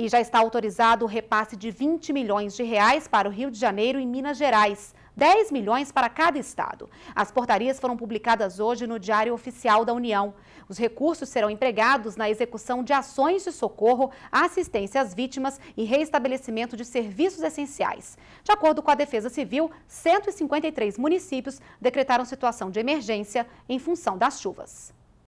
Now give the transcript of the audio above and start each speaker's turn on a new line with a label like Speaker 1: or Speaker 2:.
Speaker 1: E já está autorizado o repasse de 20 milhões de reais para o Rio de Janeiro e Minas Gerais. 10 milhões para cada estado. As portarias foram publicadas hoje no Diário Oficial da União. Os recursos serão empregados na execução de ações de socorro, assistência às vítimas e reestabelecimento de serviços essenciais. De acordo com a Defesa Civil, 153 municípios decretaram situação de emergência em função das chuvas.